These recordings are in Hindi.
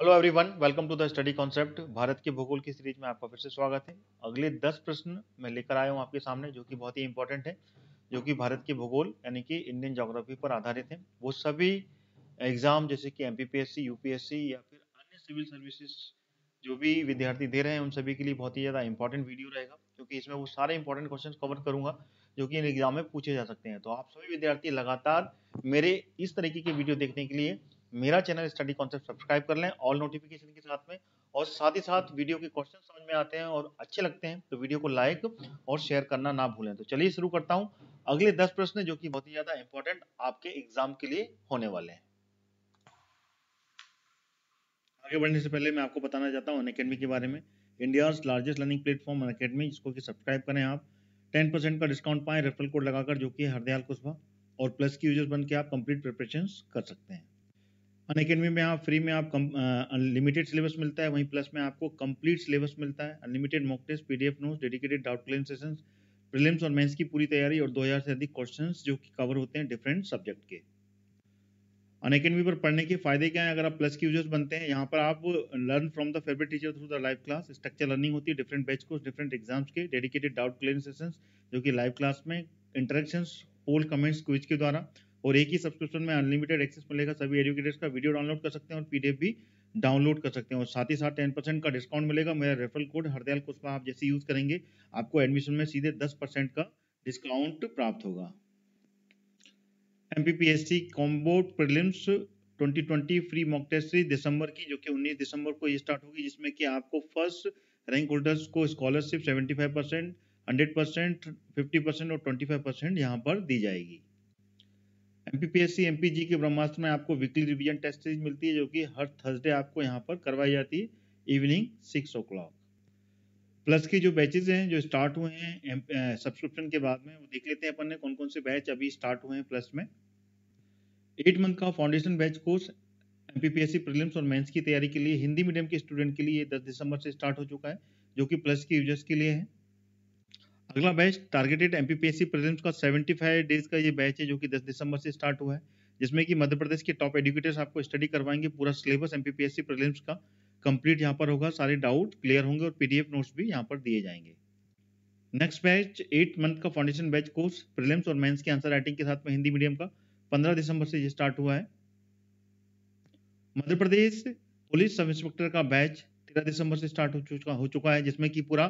hello everyone welcome to the study concept Bharat के भूगोल की सीरीज में आपका फिर से स्वागत है अगले दस प्रश्न मैं लेकर आया हूं आपके सामने जो कि बहुत ही इंपॉर्टेंट है जो कि भारत के भूगोल यानी कि इंडियन जोग्राफी पर आधारित है वो सभी एग्जाम जैसे कि एम यूपीएससी या फिर अन्य सिविल सर्विसेज जो भी विद्यार्थी दे रहे हैं उन सभी के लिए बहुत ही ज़्यादा इंपॉर्टेंट वीडियो रहेगा क्योंकि इसमें वो सारे इंपॉर्टेंट क्वेश्चन कवर करूंगा जो कि इन एग्जाम में पूछे जा सकते हैं तो आप सभी विद्यार्थी लगातार मेरे इस तरीके के वीडियो देखने के लिए मेरा चैनल स्टडी कॉन्सेप्ट सब्सक्राइब कर लें ऑल नोटिफिकेशन के साथ में और साथ ही साथ वीडियो के क्वेश्चन समझ में आते हैं और अच्छे लगते हैं तो वीडियो को लाइक और शेयर करना ना भूलें तो चलिए शुरू करता हूँ अगले दस प्रश्न जो कि बहुत ही ज्यादा इंपॉर्टेंट आपके एग्जाम के लिए होने वाले हैं आगे बढ़ने से पहले मैं आपको बताना चाहता हूँ अनकेडमी के बारे में India largest learning platform Unacademy जिसको कि सब्सक्राइब करें आप टेन परसेंट का डिस्काउंट पाएं रेफरल कोड लगाकर जो कि हरदयाल कुशवा और प्लस की यूजर्स बन के आप कंप्लीट प्रिपरेशन कर सकते हैं अन अकेडमी में आप फ्री में आप अनलिमिटेड सिलेबस मिलता है वहीं प्लस में आपको कंप्लीट सिलेबस मिलता है unlimited mock test PDF notes dedicated doubt clear session prelims और मेंस की पूरी तैयारी और 2000 से अधिक क्वेश्चन जो कि कवर होते हैं डिफरेंट सब्जेक्ट के अन अकेडमी पर पढ़ने के फायदे क्या है अगर आप प्लस के यूजर्स बनते हैं यहाँ पर आप learn from the favourite teacher through the live class structure learning होती है डिफरेंट बैच को डिफरेंट एग्जाम्स के डेडिकेटेड डाउट क्लियर सेशन जो कि लाइव क्लास में इंटरेक्शन पोल कमेंट्स क्विज के द्वारा और एक ही सब्सक्रिप्शन में अनलिमिटेड एक्सेस मिलेगा सभी एजुकेटर्स का वीडियो डाउनलोड कर सकते हैं और पीडीएफ भी डाउनलोड कर सकते हैं और साथ ही साथ टेन परसेंट का डिस्काउंट मिलेगा मेरा रेफरल कोड हरदयाल कुशवाहा आप जैसे यूज़ करेंगे आपको एडमिशन में सीधे दस परसेंट का डिस्काउंट प्राप्त होगा M P P S C combo prelims 2020 free mock test three दिसंबर की जो कि 19 दिसंबर को स्टार्ट होगी जिसमें कि आपको फर्स्ट रैंक होल्डर्स को scholarship 75 percent hundred percent fifty percent और 25 परसेंट यहाँ पर दी जाएगी एमपीपीएससी एमपीजी के ब्रह्मास्त्र में आपको वीकली रिवीजन टेस्ट सीरीज मिलती है जो कि हर थर्सडे आपको यहाँ पर करवाई जाती है evening six o'clock plus के जो बैचेज हैं जो स्टार्ट हुए हैं सब्सक्रिप्शन के बाद में वो देख लेते हैं अपन ने कौन कौन से बैच अभी स्टार्ट हुए हैं प्लस में एट मंथ का foundation batch course M P और मेन्स की तैयारी के लिए हिंदी मीडियम के स्टूडेंट के लिए दस दिसंबर से स्टार्ट हो चुका है जो कि प्लस के यूजर्स के लिए है अगला बैच टारगेटेड एमपीपीएससी प्रीलिम्स का 75 डेज का ये बैच है जो कि 10 दिसंबर से स्टार्ट हुआ है जिसमें कि मध्य प्रदेश के टॉप एडुकेटर्स आपको स्टडी करवाएंगे पूरा सिलेबस एमपीपीएससी पी का कंप्लीट यहाँ पर होगा सारे डाउट क्लियर होंगे और पी नोट्स भी यहाँ पर दिए जाएंगे नेक्स्ट बैच एट मंथ का फाउंडेशन बैच कोर्स प्रिलिम्स और मेंस के आंसर राइटिंग के साथ में हिंदी मीडियम का पंद्रह दिसंबर से ये स्टार्ट हुआ है Madhya Pradesh police sub inspector का बैच तेरह दिसंबर से स्टार्ट हो चुका हो चुका है जिसमें कि पूरा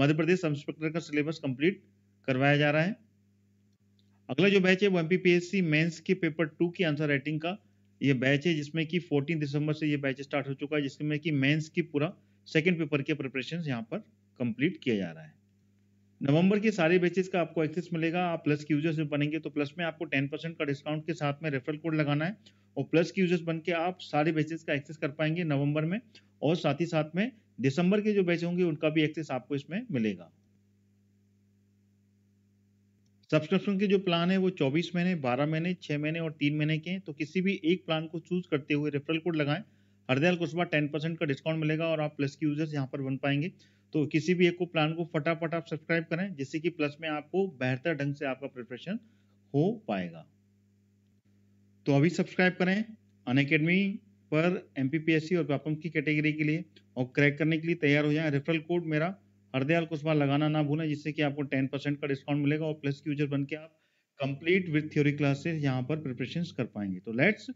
मध्य प्रदेश सब इंस्पेक्टर का सिलेबस कंप्लीट करवाया जा रहा है अगला जो बैच है वो एमपीपीएससी मेंस के पेपर टू की आंसर राइटिंग का ये बैच है जिसमें कि 14 दिसंबर से ये बैच स्टार्ट हो चुका है जिसमें कि मेंस की पूरा सेकंड पेपर के प्रिपरेशन यहाँ पर कंप्लीट किया जा रहा है नवंबर के सारे बैचेस का आपको एक्सेस मिलेगा आप प्लस के यूजर्स में बनेंगे तो प्लस में आपको 10% का डिस्काउंट के साथ में रेफरल कोड लगाना है और प्लस के यूजर्स बन आप सारे बैचेस का एक्सेस कर पाएंगे नवंबर में और साथ ही साथ में दिसंबर के जो बैच होंगे उनका भी एक्सेस आपको इसमें मिलेगा सब्सक्रिप्शन के जो प्लान है वो 24 महीने 12 महीने 6 महीने और 3 महीने के हैं तो किसी भी एक प्लान को चूज करते हुए रेफरल कोड लगाएं हरदयाल कुशवा 10 परसेंट का डिस्काउंट मिलेगा और आप प्लस के यूजर्स यहाँ पर बन पाएंगे तो किसी भी एक को प्लान को फटाफट आप सब्सक्राइब करें जिससे कि प्लस में आपको बेहतर ढंग से आपका प्रिपरेशन हो पाएगा तो अभी सब्सक्राइब करें अन पर एम और व्यापम की कैटेगरी के लिए और क्रैक करने के लिए तैयार हो जाएं रेफरल कोड मेरा हरदयाल कुशवाहा लगाना ना भूलें जिससे कि आपको टेन परसेंट का डिस्काउंट मिलेगा और प्लस यूजर बनके आप कंप्लीट विद थ्योरी क्लासेस यहां पर प्रिपरेशन कर पाएंगे तो let's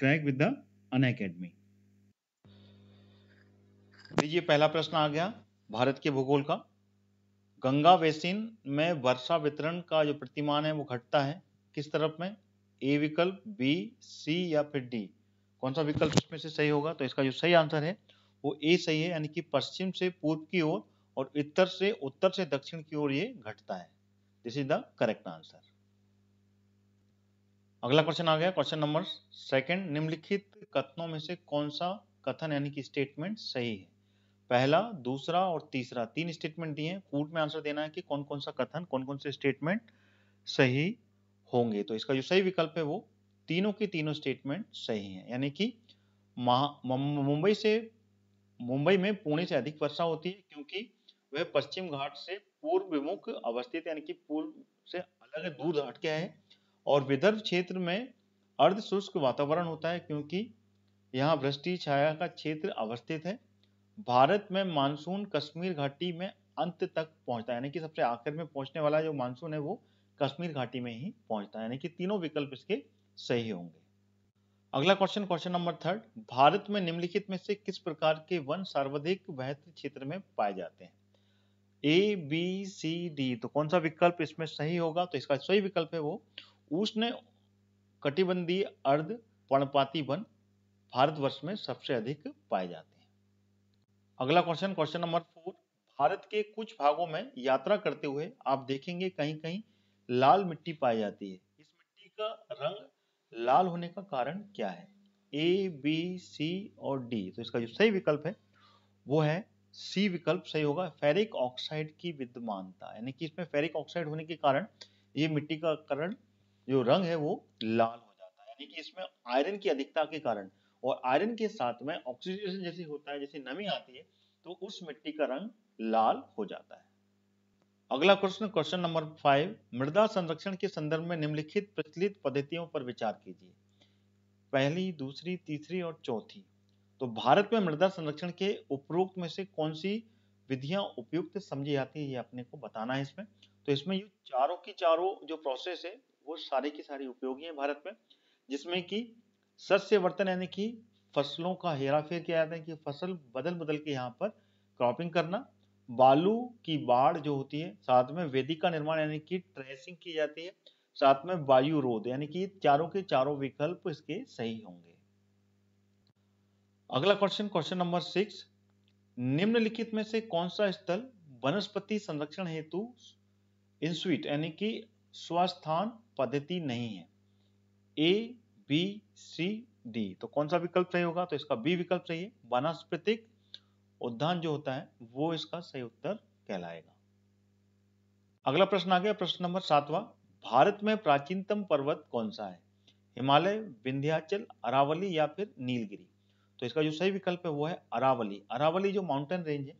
crack with the Unacademy देखिए पहला प्रश्न आ गया भारत के भूगोल का गंगा बेसिन में वर्षा वितरण का जो प्रतिमान है वो घटता है किस तरफ में ए विकल्प बी सी या फिर डी कौन सा विकल्प इसमें से सही होगा तो इसका जो सही आंसर है वो ए सही है यानी कि पश्चिम से पूर्व की ओर और उत्तर से उत्तर से दक्षिण की ओर ये घटता है this is the correct answer अगला क्वेश्चन आ गया क्वेश्चन नंबर सेकंड निम्नलिखित कथनों में से कौन सा कथन यानी कि स्टेटमेंट सही है पहला दूसरा और तीसरा तीन स्टेटमेंट दिए हैं कूट में आंसर देना है कि कौन कौन सा कथन कौन कौन से स्टेटमेंट सही होंगे तो इसका जो सही विकल्प है वो तीनों के तीनों स्टेटमेंट सही हैं यानी कि मुंबई से मुंबई में पुणे से अधिक वर्षा होती है क्योंकि वह पश्चिम घाट से पूर्व विमुख अवस्थित यानी कि पूर्व से अलग दूर हट गया है और विदर्भ क्षेत्र में अर्ध शुष्क वातावरण होता है क्योंकि यहाँ वृष्टि छाया का क्षेत्र अवस्थित है भारत में मानसून कश्मीर घाटी में अंत तक पहुंचता है यानी कि सबसे आखिर में पहुंचने वाला जो मानसून है वो कश्मीर घाटी में ही पहुंचता है यानी कि तीनों विकल्प इसके सही होंगे अगला question question number third Bharat में निम्नलिखित में से किस प्रकार के वन सर्वाधिक वहत क्षेत्र में पाए जाते हैं ए बी सी डी तो कौन सा विकल्प इसमें सही होगा तो इसका सही विकल्प है वो उष्ण कटिबंधीय अर्ध पर्णपाती वन भारतवर्ष में सबसे अधिक पाए जाते हैं अगला question question number four Bharat के कुछ भागों में यात्रा करते हुए आप देखेंगे कहीं कहीं लाल मिट्टी पाई जाती है इस मिट्टी का रंग लाल होने का कारण क्या है ए बी सी और डी तो इसका जो सही विकल्प है वो है सी विकल्प सही होगा फेरिक ऑक्साइड की विद्यमानता यानी कि इसमें फेरिक ऑक्साइड होने के कारण ये मिट्टी का कारण जो रंग है वो लाल हो जाता है यानी कि इसमें आयरन की अधिकता के कारण और आयरन के साथ में ऑक्सीजन जैसे होता है जैसे नमी आती है तो उस मिट्टी का रंग लाल हो जाता है अगला क्वेश्चन क्वेश्चन नंबर फाइव मृदा संरक्षण के संदर्भ में निम्नलिखित प्रचलित पद्धतियों पर विचार कीजिए पहली दूसरी तीसरी और चौथी तो भारत में मृदा संरक्षण के उपरोक्त में से कौन सी विधियां उपयुक्त समझी जाती है ये अपने को बताना है इसमें तो इसमें ये चारों की चारों जो प्रोसेस है वो सारे की सारी उपयोगी है भारत में जिसमें कि सस्य वर्तन यानी कि फसलों का हेरा फेर किया जाता है कि फसल बदल बदल के यहाँ पर क्रॉपिंग करना बालू की बाढ़ जो होती है साथ में वेदी का निर्माण यानी कि ट्रेसिंग की जाती है साथ में वायु रोध यानी कि चारों के चारों विकल्प इसके सही होंगे अगला क्वेश्चन क्वेश्चन नंबर सिक्स निम्नलिखित में से कौन सा स्थल वनस्पति संरक्षण हेतु इंस्वीट यानी कि स्वस्थान पद्धति नहीं है ए बी सी डी तो कौन सा विकल्प सही होगा तो इसका बी विकल्प सही है वनस्पतिक उद्यान जो होता है वो इसका सही उत्तर कहलाएगा अगला प्रश्न आ गया प्रश्न नंबर सातवा भारत में प्राचीनतम पर्वत कौन सा है हिमालय विंध्याचल अरावली या फिर नीलगिरी तो इसका जो सही विकल्प है वो है अरावली अरावली जो माउंटेन रेंज है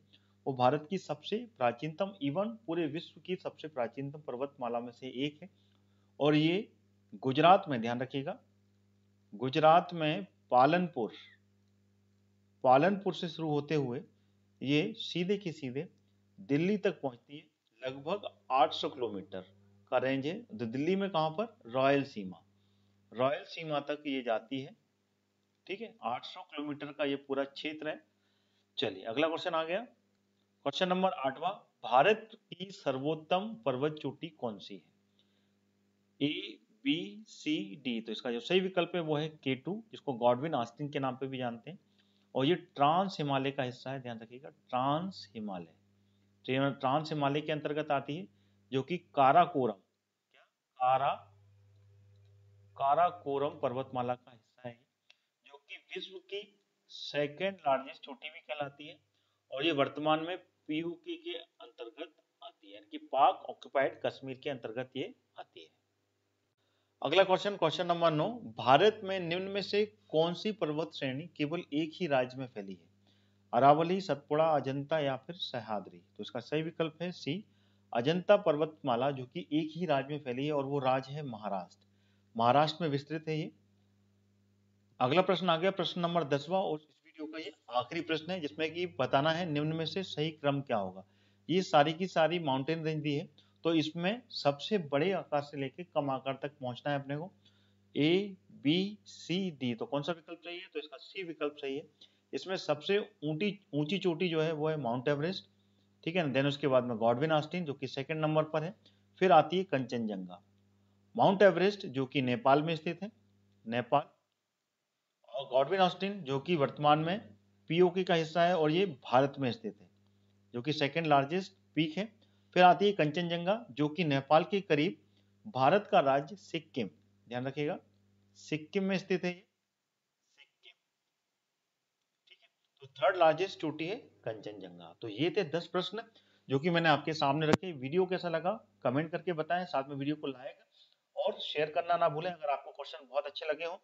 वो भारत की सबसे प्राचीनतम इवन पूरे विश्व की सबसे प्राचीनतम पर्वतमाला में से एक है और ये गुजरात में ध्यान रखिएगा गुजरात में पालनपुर पालनपुर से शुरू होते हुए ये सीधे के सीधे दिल्ली तक पहुंचती है लगभग 800 किलोमीटर का रेंज है तो दिल्ली में कहां पर रॉयल सीमा रॉयल सीमा तक ये जाती है ठीक है 800 किलोमीटर का ये पूरा क्षेत्र है चलिए अगला क्वेश्चन आ गया क्वेश्चन नंबर आठवा भारत की सर्वोत्तम पर्वत चोटी कौन सी है ए बी सी डी तो इसका जो सही विकल्प है वो है के टू जिसको गॉडविन आस्टिन के नाम पे भी जानते हैं और ये ट्रांस हिमालय का हिस्सा है ध्यान रखिएगा ट्रांस हिमालय तो ये ट्रांस हिमालय के अंतर्गत आती है जो कि काराकोरम क्या कारा काराकोरम पर्वतमाला का हिस्सा है जो कि विश्व की सेकेंड लार्जेस्ट चोटी भी कहलाती है और ये वर्तमान में पीयूके के अंतर्गत आती है यानी कि पाक ऑक्युपाइड कश्मीर के अंतर्गत ये आती है अगला क्वेश्चन क्वेश्चन नंबर नौ भारत में निम्न में से कौन सी पर्वत श्रेणी केवल एक ही राज्य में फैली है अरावली सतपुड़ा अजंता या फिर सहाद्री तो इसका सही विकल्प है सी अजंता पर्वतमाला जो कि एक ही राज्य में फैली है और वो राज्य है महाराष्ट्र महाराष्ट्र में विस्तृत है ये अगला प्रश्न आ गया प्रश्न नंबर दसवा और इस वीडियो का ये आखिरी प्रश्न है जिसमें कि बताना है निम्न में से सही क्रम क्या होगा ये सारी की सारी माउंटेन रेंज दी है तो इसमें सबसे बड़े आकार से लेके कम आकार तक पहुंचना है अपने को ए बी सी डी तो कौन सा विकल्प सही है तो इसका सी विकल्प सही है इसमें सबसे ऊंची ऊंची चोटी जो है वो है माउंट एवरेस्ट ठीक है ना देन उसके बाद में गॉडविन आस्टिन जो कि सेकंड नंबर पर है फिर आती है कंचनजंगा माउंट एवरेस्ट जो कि नेपाल में स्थित है नेपाल और गॉडविन ऑस्टिन जो कि वर्तमान में पीओके का हिस्सा है और ये भारत में स्थित है जो कि सेकेंड लार्जेस्ट पीक है फिर आती है कंचनजंगा जो कि नेपाल के करीब भारत का राज्य सिक्किम ध्यान रखिएगा सिक्किम में स्थित है सिक्किम ठीक है तो थर्ड लार्जेस्ट चोटी है कंचनजंगा तो ये थे दस प्रश्न जो कि मैंने आपके सामने रखे वीडियो कैसा लगा कमेंट करके बताएं साथ में वीडियो को लाइक और शेयर करना ना भूलें अगर आपको क्वेश्चन बहुत अच्छे लगे हो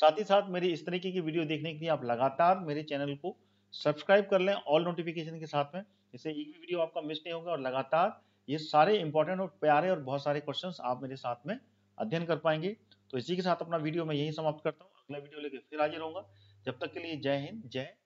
साथ ही साथ मेरी इस तरीके की वीडियो देखने के लिए आप लगातार मेरे चैनल को सब्सक्राइब कर लें ऑल नोटिफिकेशन के साथ में इससे एक भी वीडियो आपका मिस नहीं होगा और लगातार ये सारे इंपॉर्टेंट और प्यारे और बहुत सारे क्वेश्चन आप मेरे साथ में अध्ययन कर पाएंगे तो इसी के साथ अपना वीडियो मैं यही समाप्त करता हूँ अगला वीडियो लेकर फिर हाजिर होगा जब तक के लिए जय हिंद जय